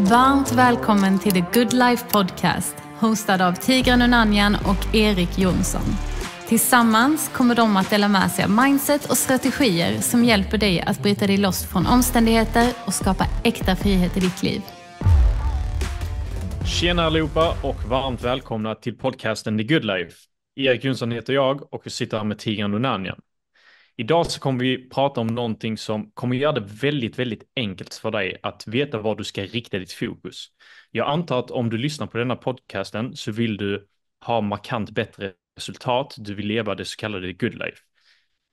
Varmt välkommen till The Good Life Podcast hostad av Tigran Unanyan och Erik Jonsson. Tillsammans kommer de att dela med sig av mindset och strategier som hjälper dig att bryta dig loss från omständigheter och skapa äkta frihet i ditt liv. Tjena allihopa och varmt välkomna till podcasten The Good Life. Erik Jonsson heter jag och vi sitter här med Tigran Unanyan. Idag så kommer vi prata om någonting som kommer göra det väldigt, väldigt enkelt för dig att veta var du ska rikta ditt fokus. Jag antar att om du lyssnar på denna podcasten så vill du ha markant bättre resultat. Du vill leva det så kallade good life.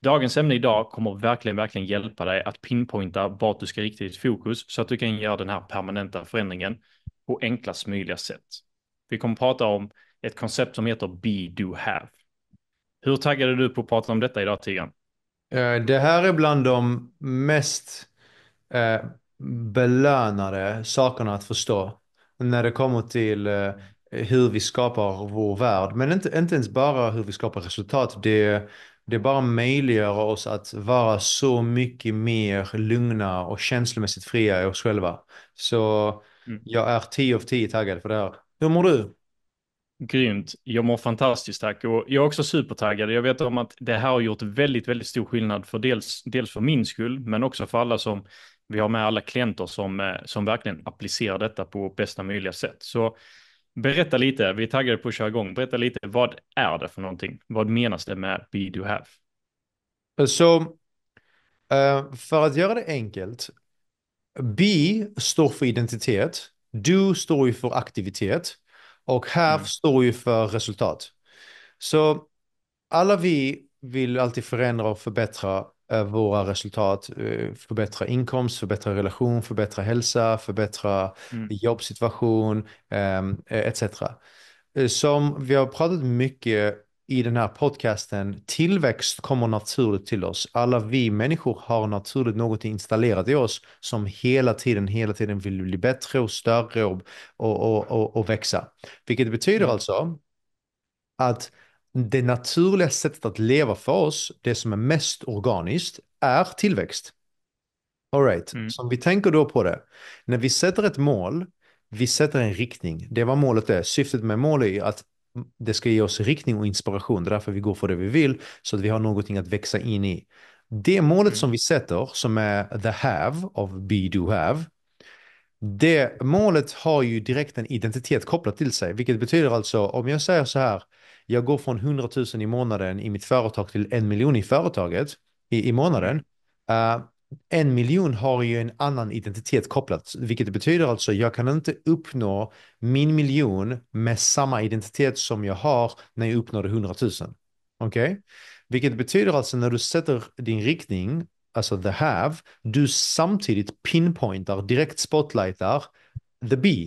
Dagens ämne idag kommer verkligen, verkligen hjälpa dig att pinpointa vart du ska rikta ditt fokus så att du kan göra den här permanenta förändringen på enklast möjliga sätt. Vi kommer prata om ett koncept som heter Be Do Have. Hur taggade du på att prata om detta idag, Tigan? Eh, det här är bland de mest eh, belönade sakerna att förstå när det kommer till eh, hur vi skapar vår värld. Men inte, inte ens bara hur vi skapar resultat. Det, det bara möjliggör oss att vara så mycket mer lugna och känslomässigt fria i oss själva. Så mm. jag är 10 av 10 taggad för det här. Hur mår du? Grymt, jag mår fantastiskt tack och jag är också supertaggad. Jag vet om att det här har gjort väldigt, väldigt stor skillnad för dels, dels för min skull, men också för alla som vi har med alla klienter som, eh, som verkligen applicerar detta på bästa möjliga sätt. Så berätta lite, vi är taggade på att köra igång, berätta lite, vad är det för någonting? Vad menas det med Be Do Have? Så eh, för att göra det enkelt, Be står för identitet, Do står ju för aktivitet, och här mm. står ju för resultat. Så alla vi vill alltid förändra och förbättra eh, våra resultat, eh, förbättra inkomst, förbättra relation, förbättra hälsa, förbättra mm. jobbsituation ehm, eh, etc. Som vi har pratat mycket i den här podcasten. Tillväxt kommer naturligt till oss. Alla vi människor har naturligt något installerat i oss som hela tiden, hela tiden vill bli bättre och större och, och, och, och växa. Vilket betyder mm. alltså att det naturliga sättet att leva för oss, det som är mest organiskt, är tillväxt. Alright, mm. som vi tänker då på det. När vi sätter ett mål, vi sätter en riktning. Det var målet är. Syftet med mål är att det ska ge oss riktning och inspiration. Det är därför vi går för det vi vill, så att vi har någonting att växa in i. Det målet mm. som vi sätter, som är the have of be do have, det målet har ju direkt en identitet kopplat till sig, vilket betyder alltså om jag säger så här, jag går från 100 000 i månaden i mitt företag till en miljon i företaget i, i månaden. Uh, en miljon har ju en annan identitet kopplat, vilket betyder alltså jag kan inte uppnå min miljon med samma identitet som jag har när jag uppnådde 100 000. Okej? Okay? Vilket betyder alltså när du sätter din riktning, alltså the have, du samtidigt pinpointar, direkt spotlightar the be,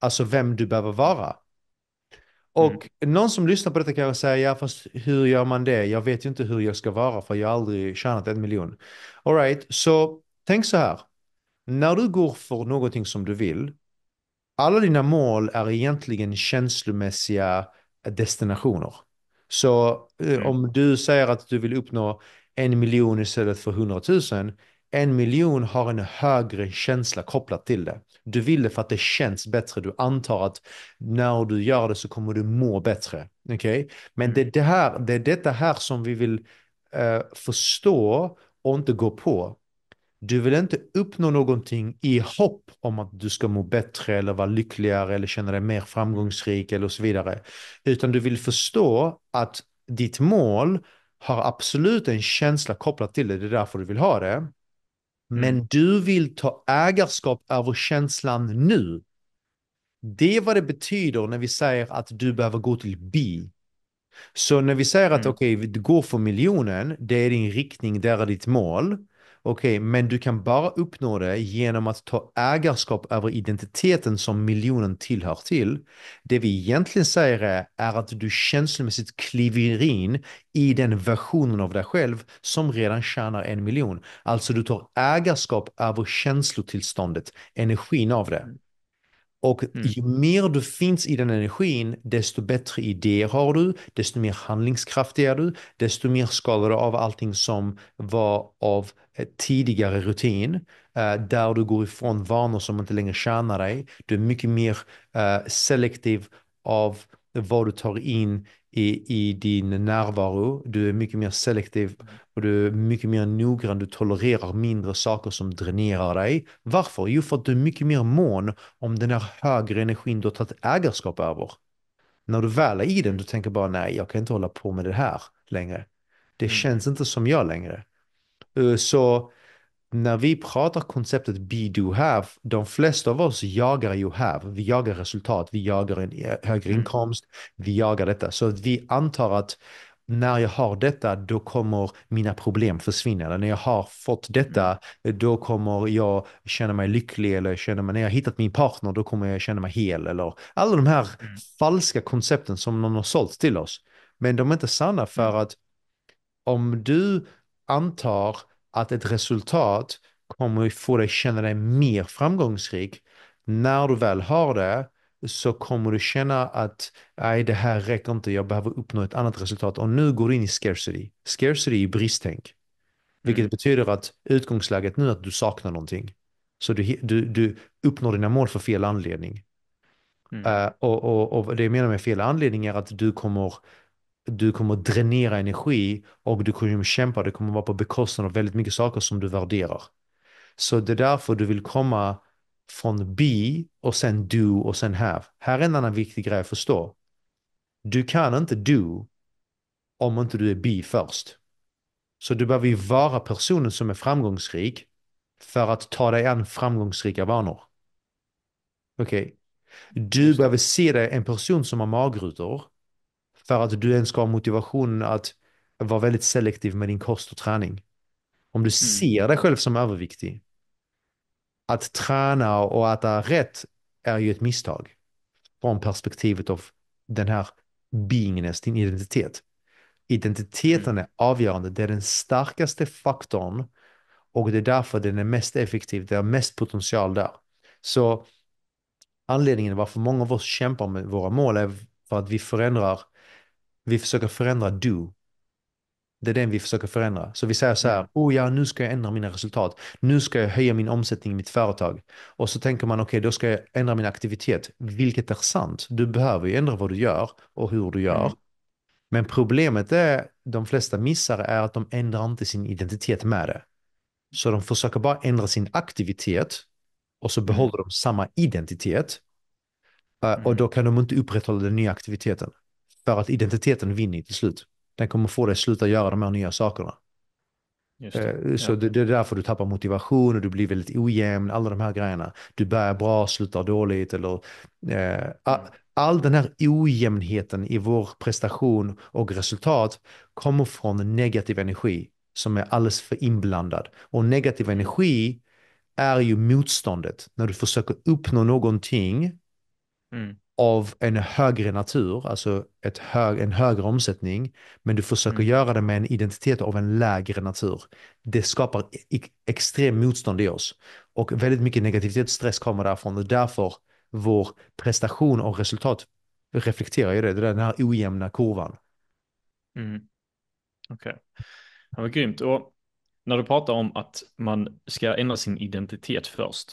alltså vem du behöver vara. Mm. Och mm. någon som lyssnar på detta kanske säger, ja fast hur gör man det? Jag vet ju inte hur jag ska vara för jag har aldrig tjänat en miljon. Alright, så tänk så här. När du går för någonting som du vill, alla dina mål är egentligen känslomässiga destinationer. Så eh, mm. om du säger att du vill uppnå en miljon istället för hundratusen, en miljon har en högre känsla kopplat till det. Du vill det för att det känns bättre. Du antar att när du gör det så kommer du må bättre. Okay? Men mm. det är, det, här, det är detta här som vi vill eh, förstå och inte gå på. Du vill inte uppnå någonting i hopp om att du ska må bättre eller vara lyckligare eller känna dig mer framgångsrik eller så vidare. Utan du vill förstå att ditt mål har absolut en känsla kopplat till det. Det är därför du vill ha det. Men mm. du vill ta ägarskap över känslan nu. Det är vad det betyder när vi säger att du behöver gå till bi. Så när vi säger att mm. okej, okay, du går för miljonen, det är din riktning, där är ditt mål. Okej, okay, men du kan bara uppnå det genom att ta ägarskap över identiteten som miljonen tillhör till. Det vi egentligen säger är, är att du känslomässigt kliver in i den versionen av dig själv som redan tjänar en miljon. Alltså du tar ägarskap över känslotillståndet, energin av det. Och mm. ju mer du finns i den energin, desto bättre idéer har du, desto mer handlingskraftig är du, desto mer skalar du av allting som var av tidigare rutin eh, där du går ifrån vanor som inte längre tjänar dig. Du är mycket mer eh, selektiv av vad du tar in i, i din närvaro. Du är mycket mer selektiv och du är mycket mer noggrann. Du tolererar mindre saker som dränerar dig. Varför? Jo, för att du är mycket mer mån om den här högre energin du har tagit ägarskap över. När du väl är i den, du tänker bara nej, jag kan inte hålla på med det här längre. Det mm. känns inte som jag längre. Eh, så när vi pratar konceptet be, do, have, de flesta av oss jagar ju have. Vi jagar resultat, vi jagar en högre mm. inkomst, vi jagar detta. Så att vi antar att när jag har detta, då kommer mina problem försvinna. Eller när jag har fått detta, mm. då kommer jag känna mig lycklig eller känna mig, när jag hittat min partner, då kommer jag känna mig hel. Eller alla de här mm. falska koncepten som någon har sålt till oss. Men de är inte sanna för att om du antar att ett resultat kommer få dig känna dig mer framgångsrik. När du väl har det så kommer du känna att nej, det här räcker inte, jag behöver uppnå ett annat resultat. Och nu går du in i scarcity. Scarcity är bristtänk, vilket mm. betyder att utgångsläget nu är att du saknar någonting. Så du, du, du uppnår dina mål för fel anledning. Mm. Uh, och, och, och det jag menar med fel anledning är att du kommer du kommer dränera energi och du kommer kämpa, det kommer vara på bekostnad av väldigt mycket saker som du värderar. Så det är därför du vill komma från be och sen do och sen have. Här är en annan viktig grej att förstå. Du kan inte do om inte du är be först. Så du behöver ju vara personen som är framgångsrik för att ta dig an framgångsrika vanor. Okej. Okay. Du behöver se dig en person som har magrutor för att du ens ska ha motivation att vara väldigt selektiv med din kost och träning. Om du mm. ser dig själv som överviktig, att träna och äta rätt är ju ett misstag från perspektivet av den här beingness, din identitet. Identiteten mm. är avgörande, det är den starkaste faktorn och det är därför den är mest effektiv, det är mest potential där. Så anledningen varför många av oss kämpar med våra mål är för att vi förändrar vi försöker förändra du. Det är den vi försöker förändra. Så vi säger så här, oh ja, nu ska jag ändra mina resultat. Nu ska jag höja min omsättning i mitt företag. Och så tänker man, okej, okay, då ska jag ändra min aktivitet, vilket är sant. Du behöver ju ändra vad du gör och hur du gör. Mm. Men problemet är, de flesta missar är att de ändrar inte sin identitet med det. Så de försöker bara ändra sin aktivitet och så behåller mm. de samma identitet. Äh, och mm. då kan de inte upprätthålla den nya aktiviteten. För att identiteten vinner till slut. Den kommer få dig att sluta göra de här nya sakerna. Det. Eh, så ja. det, det, är därför du tappar motivation och du blir väldigt ojämn, alla de här grejerna. Du börjar bra, slutar dåligt eller... Eh, all, all den här ojämnheten i vår prestation och resultat kommer från negativ energi som är alldeles för inblandad. Och negativ energi är ju motståndet när du försöker uppnå någonting mm av en högre natur, alltså ett hög, en högre omsättning, men du försöker mm. göra det med en identitet av en lägre natur. Det skapar e-, e-, extrem motstånd i oss och väldigt mycket negativitet och stress kommer därifrån och därför vår prestation och resultat reflekterar ju det, det är den här ojämna kurvan. Mm. Okej, okay. det var grymt. Och när du pratar om att man ska ändra sin identitet först,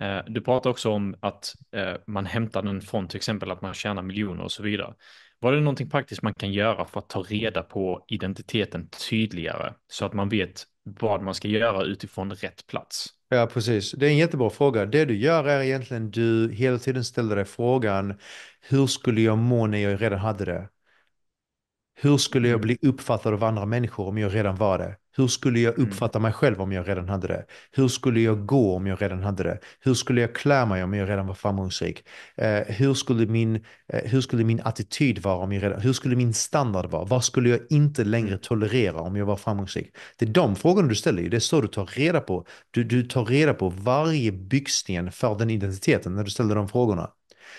Eh, du pratar också om att eh, man hämtar den från till exempel att man tjänar miljoner och så vidare. Var det någonting praktiskt man kan göra för att ta reda på identiteten tydligare så att man vet vad man ska göra utifrån rätt plats? Ja, precis. Det är en jättebra fråga. Det du gör är egentligen du hela tiden ställer dig frågan hur skulle jag må när jag redan hade det? Hur skulle jag mm. bli uppfattad av andra människor om jag redan var det? Hur skulle jag mm. uppfatta mig själv om jag redan hade det? Hur skulle jag gå om jag redan hade det? Hur skulle jag klä mig om jag redan var framgångsrik? Eh, hur, skulle min, eh, hur skulle min attityd vara? Om jag redan, hur skulle min standard vara? Vad skulle jag inte längre mm. tolerera om jag var framgångsrik? Det är de frågorna du ställer Det är så du tar reda på. Du, du tar reda på varje byggsten för den identiteten när du ställer de frågorna.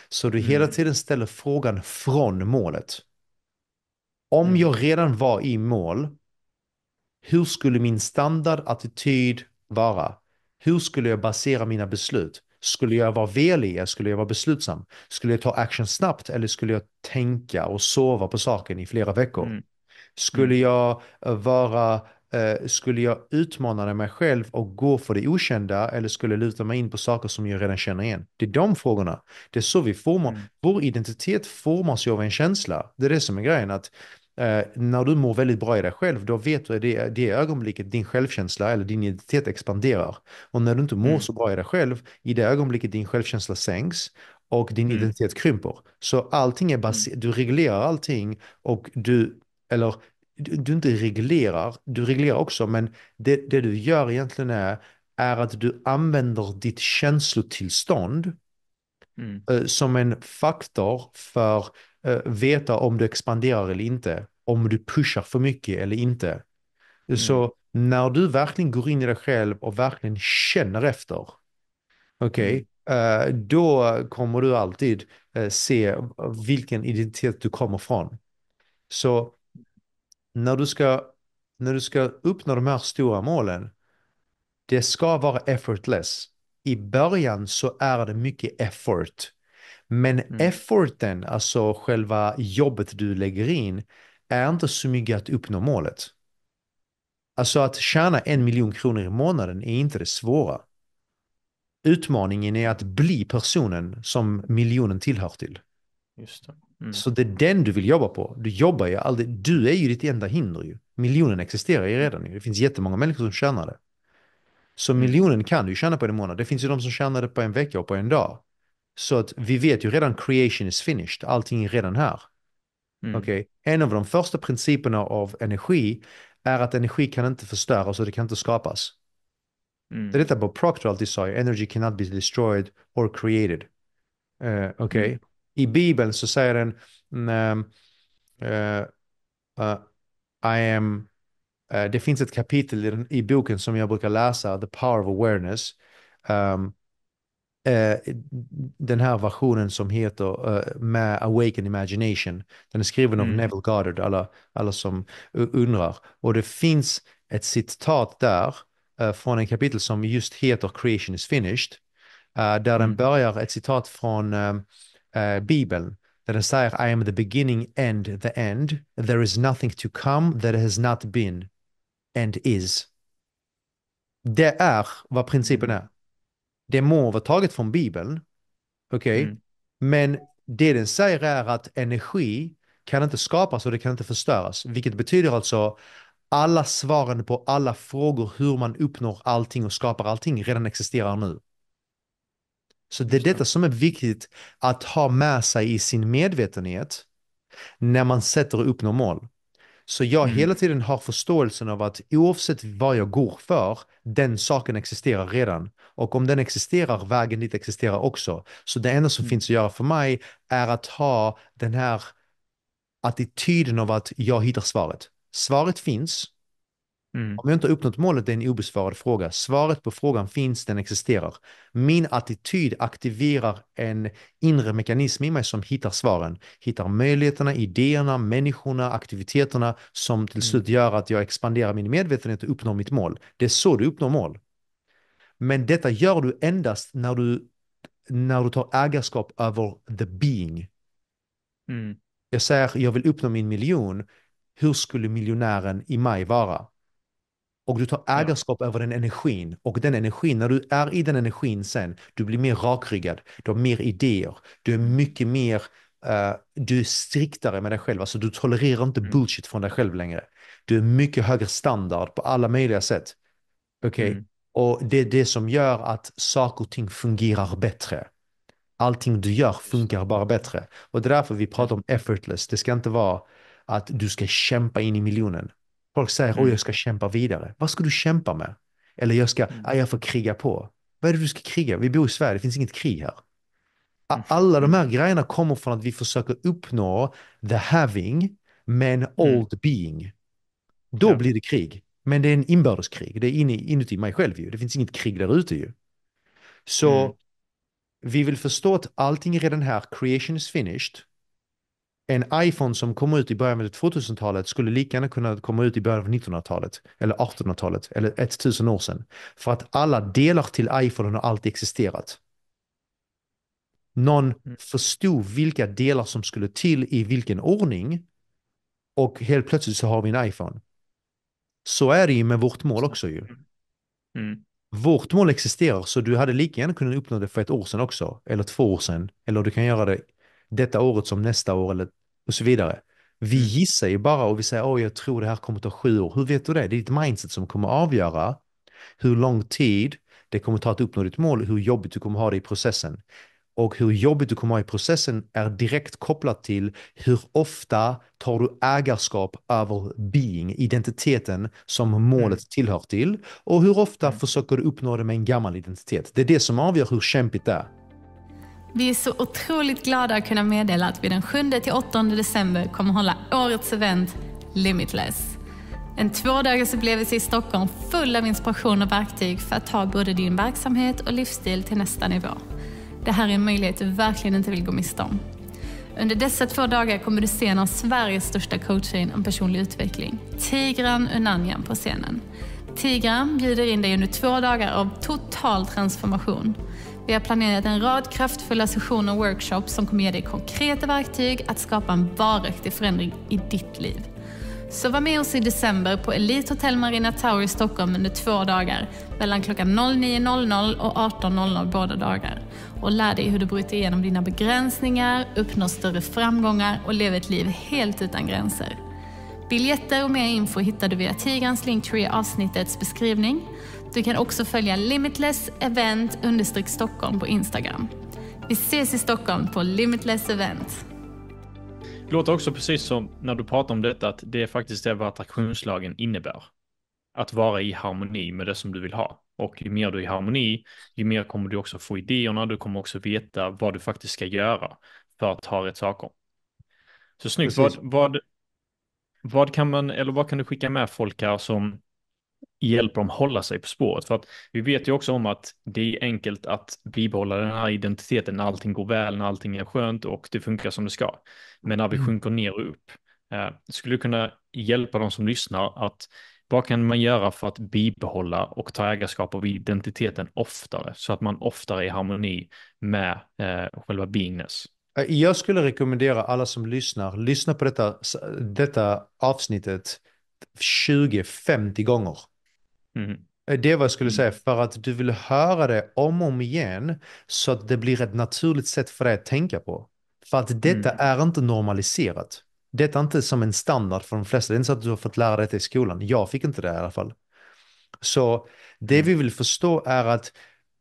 Så du hela mm. tiden ställer frågan från målet. Om jag redan var i mål, hur skulle min standardattityd vara? Hur skulle jag basera mina beslut? Skulle jag vara velig? Skulle jag vara beslutsam? Skulle jag ta action snabbt eller skulle jag tänka och sova på saken i flera veckor? Mm. Skulle mm. jag eh, vara Uh, skulle jag utmana mig själv och gå för det okända eller skulle jag luta mig in på saker som jag redan känner igen? Det är de frågorna. Det är så vi formar, mm. vår identitet formas ju av en känsla. Det är det som är grejen, att Eh, när du mår väldigt bra i dig själv, då vet du i det, det ögonblicket din självkänsla eller din identitet expanderar. Och när du inte mår mm. så bra i dig själv, i det ögonblicket din självkänsla sänks och din mm. identitet krymper. Så allting är baserat, mm. du reglerar allting och du, eller du, du inte reglerar, du reglerar också, men det, det du gör egentligen är, är att du använder ditt känslotillstånd mm. Eh, som en faktor för Eh, veta om du expanderar eller inte, om du pushar för mycket eller inte. Mm. Så när du verkligen går in i dig själv och verkligen känner efter, okej, okay, mm. eh, då kommer du alltid eh, se vilken identitet du kommer från. Så när du ska, när du ska uppnå de här stora målen, det ska vara effortless. I början så är det mycket effort men mm. efforten, alltså själva jobbet du lägger in, är inte så mycket att uppnå målet. Alltså att tjäna en miljon kronor i månaden är inte det svåra. Utmaningen är att bli personen som miljonen tillhör till. Just det. Mm. Så det är den du vill jobba på. Du jobbar ju aldrig, du är ju ditt enda hinder ju. Miljonen existerar ju redan ju. Det finns jättemånga människor som tjänar det. Så mm. miljonen kan du tjäna på en månad. Det finns ju de som tjänar det på en vecka och på en dag. Så att vi vet ju redan creation is finished, allting är redan här. Mm. Okay? En av de första principerna av energi är att energi kan inte förstöras och det kan inte skapas. Mm. Det är detta Bob Proctor alltid sa, energy cannot be destroyed or created. Uh, eh, okay? Mm. I Bibeln så säger den, um, uh, uh, I am, eh, det finns ett kapitel i, den, i, boken som jag brukar läsa, The Power of Awareness, um, Eh, den här versionen som heter eh, med Awaken Imagination. Den är skriven mm. av Neville Goddard, alla, alla som undrar. Och det finns ett citat där eh, från en kapitel som just heter Creation is finished. Eh, där den mm. börjar ett citat från eh, Bibeln där den säger I am the beginning and the end. There is nothing to come that has not been and is. Det är vad principen mm. är det må vara taget från Bibeln, okej, okay? mm. men det den säger är att energi kan inte skapas och det kan inte förstöras, vilket betyder alltså alla svaren på alla frågor hur man uppnår allting och skapar allting redan existerar nu. Så det är detta som är viktigt att ha med sig i sin medvetenhet när man sätter och uppnår mål. Så jag mm. hela tiden har förståelsen av att oavsett vad jag går för, den saken existerar redan. Och om den existerar, vägen dit existerar också. Så det enda som mm. finns att göra för mig är att ha den här attityden av att jag hittar svaret. Svaret finns, Mm. Om jag inte har uppnått målet det är en obesvarad fråga. Svaret på frågan finns, den existerar. Min attityd aktiverar en inre mekanism i mig som hittar svaren, hittar möjligheterna, idéerna, människorna, aktiviteterna som till mm. slut gör att jag expanderar min medvetenhet och uppnår mitt mål. Det är så du uppnår mål. Men detta gör du endast när du, när du tar ägarskap över the being. Mm. Jag säger, jag vill uppnå min miljon. Hur skulle miljonären i mig vara? och du tar ägarskap ja. över den energin. Och den energin, när du är i den energin sen, du blir mer rakryggad, du har mer idéer, du är mycket mer, uh, du är striktare med dig själv, alltså du tolererar inte mm. bullshit från dig själv längre. Du är mycket högre standard på alla möjliga sätt. Okej, okay? mm. och det är det som gör att saker och ting fungerar bättre. Allting du gör funkar bara bättre. Och det är därför vi pratar om effortless, det ska inte vara att du ska kämpa in i miljonen. Folk säger, mm. oh, jag ska kämpa vidare. Vad ska du kämpa med? Eller jag ska, mm. ah, jag får kriga på. Vad är det du ska kriga? Vi bor i Sverige, det finns inget krig här. Mm. Alla de här grejerna kommer från att vi försöker uppnå the having med en mm. old mm. being. Då ja. blir det krig. Men det är en inbördeskrig. Det är inuti mig själv ju. Det finns inget krig där ute ju. Så mm. vi vill förstå att allting redan här. Creation is finished en iPhone som kom ut i början av 2000-talet skulle lika gärna kunna komma ut i början av 1900-talet eller 1800-talet eller 1000 år sedan. För att alla delar till iPhonen har alltid existerat. Någon mm. förstod vilka delar som skulle till i vilken ordning och helt plötsligt så har vi en iPhone. Så är det ju med vårt mål också ju. Mm. mm. Vårt mål existerar så du hade lika gärna kunnat uppnå det för ett år sedan också eller två år sedan eller du kan göra det detta året som nästa år eller och så vidare. Vi mm. gissar ju bara och vi säger åh jag tror det här kommer ta sju år. Hur vet du det? Det är ditt mindset som kommer avgöra hur lång tid det kommer ta att uppnå ditt mål, hur jobbigt du kommer ha det i processen. Och hur jobbigt du kommer ha i processen är direkt kopplat till hur ofta tar du ägarskap över being, identiteten som målet mm. tillhör till och hur ofta mm. försöker du uppnå det med en gammal identitet. Det är det som avgör hur kämpigt det är. Vi är så otroligt glada att kunna meddela att vi den 7-8 december kommer hålla årets event Limitless. En tvådagarsupplevelse i Stockholm full av inspiration och verktyg för att ta både din verksamhet och livsstil till nästa nivå. Det här är en möjlighet du verkligen inte vill gå miste om. Under dessa två dagar kommer du se en av Sveriges största coacher om personlig utveckling, Tigran Unanjan på scenen. Tigran bjuder in dig under två dagar av total transformation vi har planerat en rad kraftfulla sessioner och workshops som kommer ge dig konkreta verktyg att skapa en varaktig förändring i ditt liv. Så var med oss i december på Elite Hotel Marina Tower i Stockholm under två dagar, mellan klockan 09.00 och 18.00 båda dagar. Och lär dig hur du bryter igenom dina begränsningar, uppnår större framgångar och lever ett liv helt utan gränser. Biljetter och mer info hittar du via Tigrans Linktree avsnittets beskrivning. Du kan också följa Limitless Event Stockholm på Instagram. Vi ses i Stockholm på Limitless Event. Det låter också precis som när du pratar om detta att det är faktiskt det vad attraktionslagen innebär. Att vara i harmoni med det som du vill ha. Och ju mer du är i harmoni, ju mer kommer du också få idéerna, du kommer också veta vad du faktiskt ska göra för att ha rätt saker. Så snyggt. Vad, vad, vad kan man, eller vad kan du skicka med folk här som hjälper dem hålla sig på spåret. För att vi vet ju också om att det är enkelt att bibehålla den här identiteten när allting går väl, när allting är skönt och det funkar som det ska. Men när vi mm. sjunker ner och upp, eh, skulle kunna hjälpa de som lyssnar att vad kan man göra för att bibehålla och ta ägarskap av identiteten oftare så att man oftare är i harmoni med eh, själva beingness? Eh, jag skulle rekommendera alla som lyssnar, lyssna på detta, detta avsnittet 20-50 gånger. Mm-hmm. Eh, det är vad jag skulle säga, för att du vill höra det om och om igen så att det blir ett naturligt sätt för dig att tänka på. För att detta mm. är inte normaliserat. Detta är inte som en standard för de flesta. Det är inte så att du har fått lära dig det i skolan. Jag fick inte det i alla fall. Så det mm. vi vill förstå är att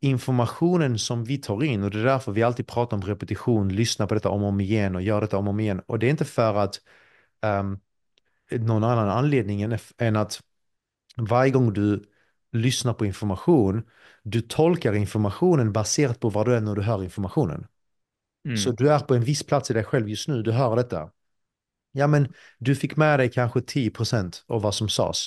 informationen som vi tar in, och det är därför vi alltid pratar om repetition, lyssna på detta om och om igen och gör detta om och om igen. Och det är inte för att um, någon annan anledning än att varje gång du lyssnar på information, du tolkar informationen baserat på vad du är när du hör informationen. Mm. Så du är på en viss plats i dig själv just nu, du hör detta. Ja, men du fick med dig kanske 10 av vad som sades.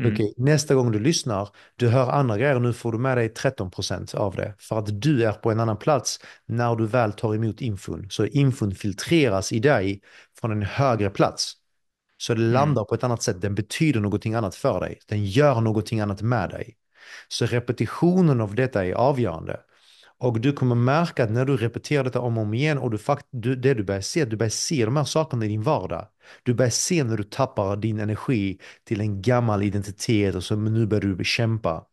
Mm. Okay. Nästa gång du lyssnar, du hör andra grejer, nu får du med dig 13 av det. För att du är på en annan plats när du väl tar emot infon. Så infon filtreras i dig från en högre plats. Så det mm. landar på ett annat sätt, den betyder någonting annat för dig, den gör någonting annat med dig. Så repetitionen av detta är avgörande. Och du kommer märka att när du repeterar detta om och om igen och du det du börjar se, du börjar se de här sakerna i din vardag. Du börjar se när du tappar din energi till en gammal identitet och så nu börjar du bekämpa.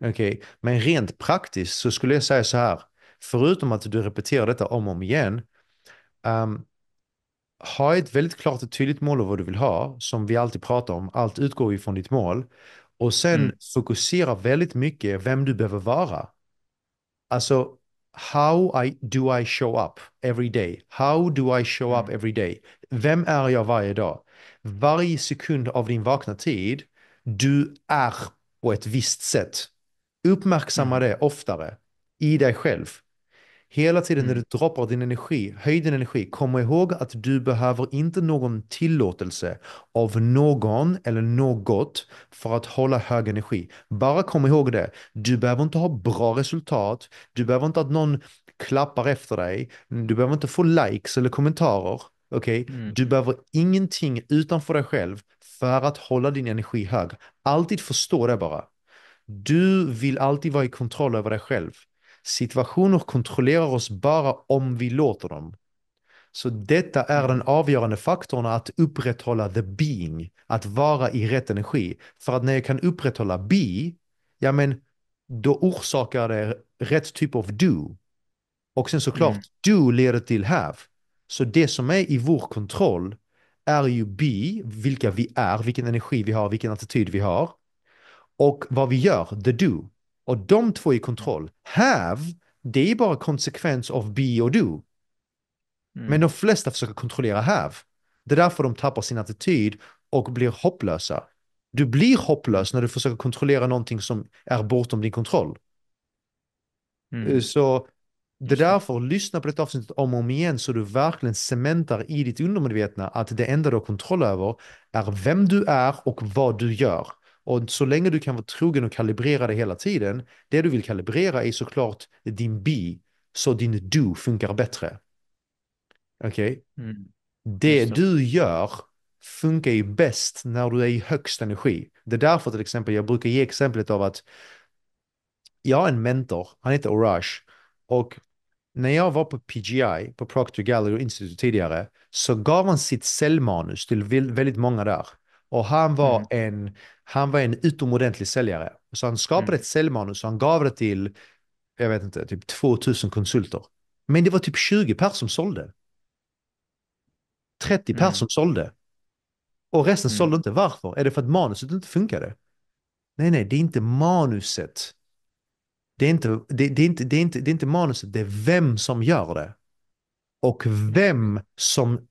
Okay. Men rent praktiskt så skulle jag säga så här, förutom att du repeterar detta om och om igen, um, ha ett väldigt klart och tydligt mål och vad du vill ha, som vi alltid pratar om. Allt utgår ju från ditt mål. Och sen mm. fokusera väldigt mycket vem du behöver vara. Alltså, how I, do I show up every day? How do I show up mm. every day? Vem är jag varje dag? Varje sekund av din vakna tid, du är på ett visst sätt. Uppmärksamma mm. det oftare i dig själv. Hela tiden när mm. du droppar din energi, höj din energi. Kom ihåg att du behöver inte någon tillåtelse av någon eller något för att hålla hög energi. Bara kom ihåg det. Du behöver inte ha bra resultat. Du behöver inte att någon klappar efter dig. Du behöver inte få likes eller kommentarer. okay? mm. du behöver ingenting utanför dig själv för att hålla din energi hög. Alltid förstå det bara. Du vill alltid vara i kontroll över dig själv. Situationer kontrollerar oss bara om vi låter dem. Så detta är den avgörande faktorn att upprätthålla the being, att vara i rätt energi. För att när jag kan upprätthålla be, ja men då orsakar det rätt typ av do. Och sen såklart, mm. do leder till have. Så det som är i vår kontroll är ju be, vilka vi är, vilken energi vi har, vilken attityd vi har. Och vad vi gör, the do. Och de två i kontroll. Have, det är bara konsekvens av be och do. Mm. Men de flesta försöker kontrollera have. Det är därför de tappar sin attityd och blir hopplösa. Du blir hopplös när du försöker kontrollera någonting som är bortom din kontroll. Mm. Så det är därför, lyssna på detta avsnittet om och om igen så du verkligen cementar i ditt undermedvetna att det enda du har kontroll över är vem du är och vad du gör. Och så länge du kan vara trogen och kalibrera det hela tiden, det du vill kalibrera är såklart din bi, så din do funkar bättre. Okej? Okay? Mm. Det du gör funkar ju bäst när du är i högst energi. Det är därför till exempel jag brukar ge exemplet av att jag har en mentor, han heter Orash, och när jag var på PGI, på Proctor Gallery Institute tidigare, så gav han sitt cellmanus till väldigt många där. Och han var, mm. en, han var en utomordentlig säljare. Så han skapade mm. ett säljmanus och han gav det till, jag vet inte, typ 2000 konsulter. Men det var typ 20 personer som sålde. 30 personer mm. som sålde. Och resten mm. sålde inte. Varför? Är det för att manuset inte funkade? Nej, nej, det är inte manuset. Det är inte, det, det, är inte, det, är inte, det är inte manuset, det är vem som gör det. Och vem som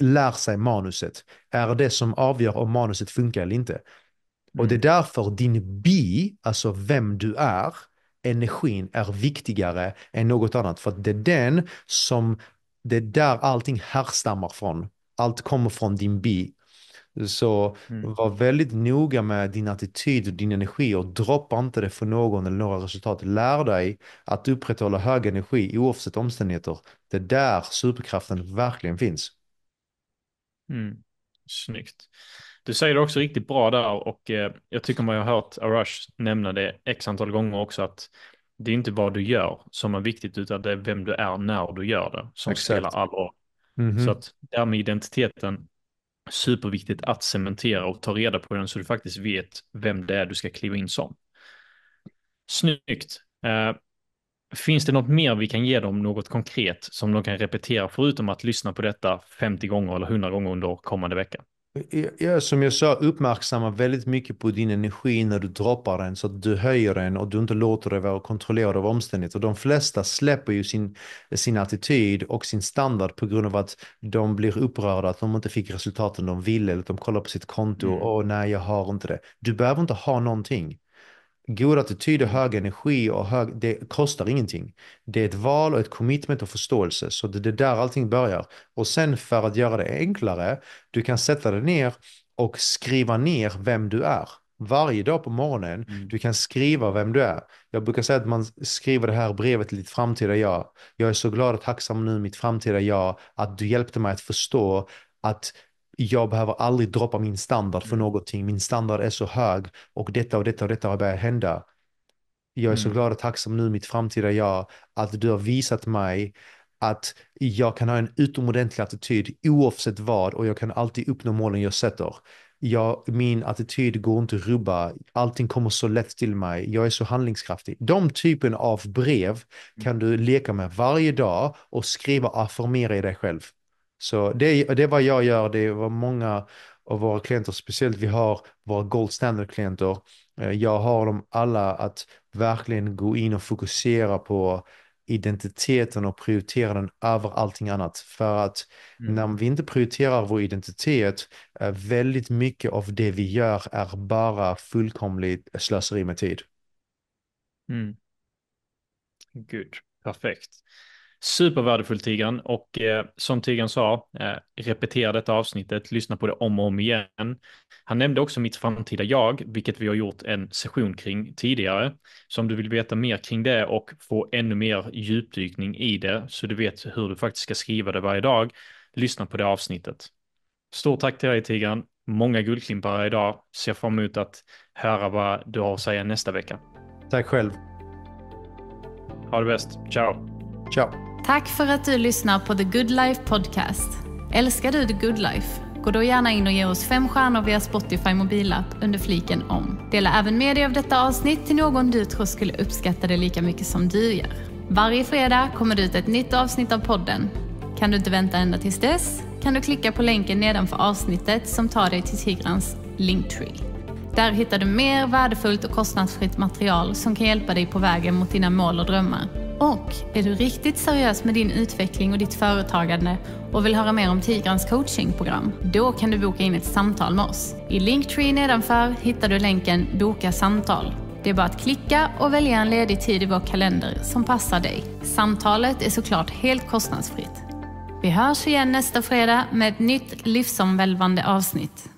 lär sig manuset är det som avgör om manuset funkar eller inte. Och det är mm. därför din bi, alltså vem du är, energin är viktigare än något annat. För det är den som, det är där allting härstammar från. Allt kommer från din bi. Så mm. var väldigt noga med din attityd och din energi och droppa inte det för någon eller några resultat. Lär dig att upprätthålla hög energi oavsett omständigheter. Det är där superkraften verkligen finns. Mm. Snyggt. Du säger det också riktigt bra där och eh, jag tycker man har hört Arash nämna det x antal gånger också att det är inte vad du gör som är viktigt utan det är vem du är när du gör det som Exakt. spelar all roll. Mm -hmm. Så att det här med identiteten, superviktigt att cementera och ta reda på den så du faktiskt vet vem det är du ska kliva in som. Snyggt. Eh, Finns det något mer vi kan ge dem, något konkret som de kan repetera förutom att lyssna på detta 50 gånger eller 100 gånger under kommande vecka? Jag som jag sa, uppmärksamma väldigt mycket på din energi när du droppar den så att du höjer den och du inte låter dig vara kontrollerad av omständigheter. De flesta släpper ju sin, sin attityd och sin standard på grund av att de blir upprörda att de inte fick resultaten de ville eller att de kollar på sitt konto. mm. oh, nej, jag har inte det. Du behöver inte ha någonting god attityd och hög energi och hög, det kostar ingenting. Det är ett val och ett commitment och förståelse. Så det är där allting börjar. Och sen för att göra det enklare, du kan sätta dig ner och skriva ner vem du är. Varje dag på morgonen, mm. du kan skriva vem du är. Jag brukar säga att man skriver det här brevet till ditt framtida jag. Jag är så glad och tacksam nu, mitt framtida jag, att du hjälpte mig att förstå att jag behöver aldrig droppa min standard för mm. någonting. Min standard är så hög och detta och detta och detta har börjat hända. Jag är mm. så glad och tacksam nu, mitt framtida jag, att du har visat mig att jag kan ha en utomordentlig attityd oavsett vad och jag kan alltid uppnå målen jag sätter. Jag, min attityd går inte att rubba, allting kommer så lätt till mig, jag är så handlingskraftig. De typen av brev mm. kan du leka med varje dag och skriva och affirmera i dig själv. Så det, det är vad jag gör, det är vad många av våra klienter, speciellt vi har våra gold standard-klienter, eh, jag har dem alla att verkligen gå in och fokusera på identiteten och prioritera den över allting annat. För att mm. när vi inte prioriterar vår identitet, eh, väldigt mycket av det vi gör är bara fullkomligt slöseri med tid. Mm. Gud, perfekt. Supervärdefull Tigran. och eh, som Tigran sa, eh, repetera detta avsnittet, lyssna på det om och om igen. Han nämnde också mitt framtida jag, vilket vi har gjort en session kring tidigare. Så om du vill veta mer kring det och få ännu mer djupdykning i det, så du vet hur du faktiskt ska skriva det varje dag, lyssna på det avsnittet. Stort tack till dig Tigran. många guldklimpar idag, ser fram emot att höra vad du har att säga nästa vecka. Tack själv. Ha det bäst, ciao. Ciao. Tack för att du lyssnar på The Good Life Podcast. Älskar du The Good Life? Gå då gärna in och ge oss fem stjärnor via Spotify mobilapp under fliken om. Dela även med dig av detta avsnitt till någon du tror skulle uppskatta det lika mycket som du gör. Varje fredag kommer det ut ett nytt avsnitt av podden. Kan du inte vänta ända tills dess? Kan du klicka på länken nedanför avsnittet som tar dig till Tigrans Linktree. Där hittar du mer värdefullt och kostnadsfritt material som kan hjälpa dig på vägen mot dina mål och drömmar. Och är du riktigt seriös med din utveckling och ditt företagande och vill höra mer om Tigrans coachingprogram? Då kan du boka in ett samtal med oss. I Linktree nedanför hittar du länken Boka samtal. Det är bara att klicka och välja en ledig tid i vår kalender som passar dig. Samtalet är såklart helt kostnadsfritt. Vi hörs igen nästa fredag med ett nytt livsomvälvande avsnitt.